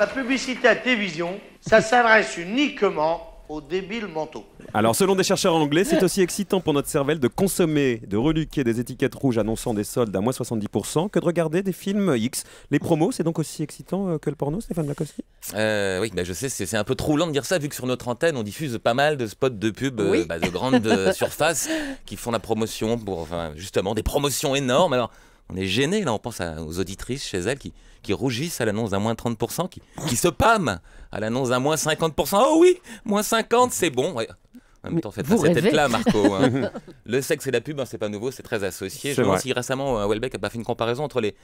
la publicité à télévision, ça s'adresse uniquement aux débiles mentaux. Alors, selon des chercheurs anglais, c'est aussi excitant pour notre cervelle de consommer, de reluquer des étiquettes rouges annonçant des soldes à moins 70% que de regarder des films X. Les promos, c'est donc aussi excitant euh, que le porno, Stéphane Lacoste euh, Oui, bah, je sais, c'est un peu troublant de dire ça, vu que sur notre antenne, on diffuse pas mal de spots de pub euh, bah, de grandes surfaces qui font la promotion pour, enfin, justement, des promotions énormes. Alors, on est gêné, là, on pense à, aux auditrices chez elles qui, rougissent à l'annonce d'un moins 30%, qui, se pâment à l'annonce d'un moins 50%. Oh oui, moins 50, c'est bon. En même temps, pas cette tête-là, Marco. Hein. le sexe et la pub, hein, c'est pas nouveau, c'est très associé. Je vois aussi récemment, euh, Welbeck a fait une comparaison entre les,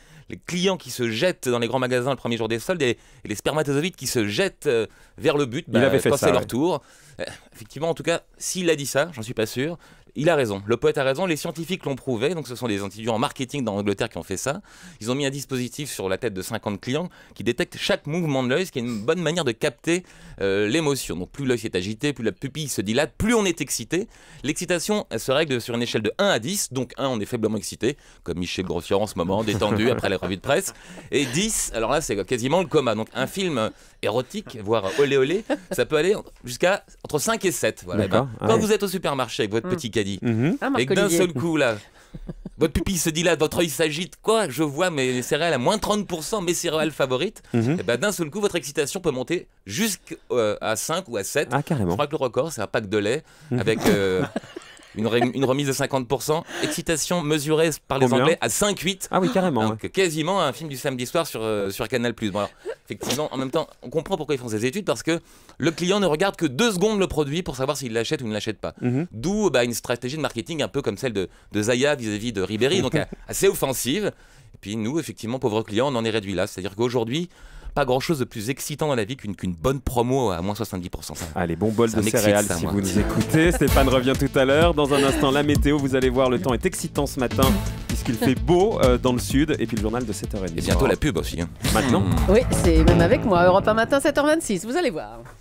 clients qui se jettent dans les grands magasins le premier jour des soldes et, les spermatozoïdes qui se jettent euh, vers le but Il bah, avait fait quand leur tour. Euh, effectivement, en tout cas, s'il a dit ça, j'en suis pas sûr, il a raison, le poète a raison, les scientifiques l'ont prouvé, donc ce sont des individus en marketing dans l'Angleterre qui ont fait ça. Ils ont mis un dispositif sur la tête de 50 clients qui détecte chaque mouvement de l'œil, ce qui est une bonne manière de capter euh, l'émotion. Donc plus l'œil s'est agité, plus la pupille se dilate, plus on est excité. L'excitation se règle sur une échelle de 1 à 10, donc 1 on est faiblement excité, comme Michel Grossior en ce moment, détendu après les revues de presse, et 10, alors là c'est quasiment le coma. Donc un film érotique, voire olé olé, ça peut aller jusqu'à entre 5 et 7. Voilà. Eh ben, quand vous êtes au supermarché avec votre mm. petit Mhm. Ah, d'un seul coup, là, votre pupille se dilate, votre œil s'agite, quoi, je vois mes céréales à moins 30%, mes céréales favorites, mhm. et eh ben d'un seul coup, votre excitation peut monter jusqu'à 5 euh, ou à 7. Ah, carrément. Je crois que le record, c'est un pack de lait mhm. avec euh, une, remise de 50%. Excitation mesurée par les Anglais à 5-8. Ah oui, carrément. quasiment un film du samedi soir sur, euh, Canal. Bon, alors, effectivement, en même temps, on comprend pourquoi ils font ces études parce que le client ne regarde que deux secondes le produit pour savoir s'il l'achète ou ne l'achète pas. Mhm. D'où bah, une stratégie de marketing un peu comme celle de, de Zaya vis-à-vis de Ribéry, donc euh, assez offensive. Et puis nous, effectivement, pauvres clients, on en est réduit là. C'est-à-dire qu'aujourd'hui, pas grand chose de plus excitant dans la vie qu'une bonne promo à moins 70%. Allez, bon bol de céréales, si vous nous écoutez. Stéphane revient tout à l'heure. Dans un instant, la météo, vous allez voir, le temps est excitant ce matin puisqu'il fait beau euh, dans le sud. Et puis le journal de 7h30. Et bientôt la pub aussi. Hein. Maintenant Oui, c'est même avec moi. Europe 1 matin, 7h26. Vous allez voir.